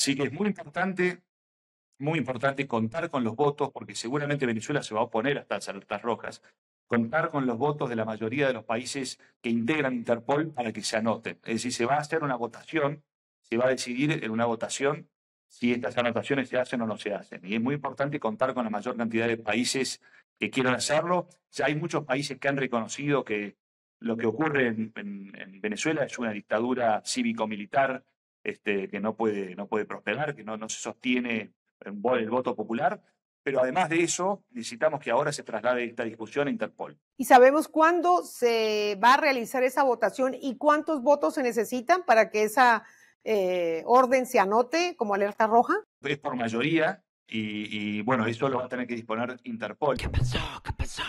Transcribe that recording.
Así que es muy importante, muy importante contar con los votos, porque seguramente Venezuela se va a oponer hasta las alertas rojas, contar con los votos de la mayoría de los países que integran Interpol para que se anoten. Es decir, se va a hacer una votación, se va a decidir en una votación si estas anotaciones se hacen o no se hacen. Y es muy importante contar con la mayor cantidad de países que quieran hacerlo. hay muchos países que han reconocido que lo que ocurre en Venezuela es una dictadura cívico-militar este, que no puede, no puede prosperar, que no, no se sostiene el voto popular. Pero además de eso, necesitamos que ahora se traslade esta discusión a Interpol. ¿Y sabemos cuándo se va a realizar esa votación y cuántos votos se necesitan para que esa eh, orden se anote como alerta roja? Es por mayoría y, bueno, eso lo va a tener que disponer Interpol. ¿Qué pasó? ¿Qué pasó?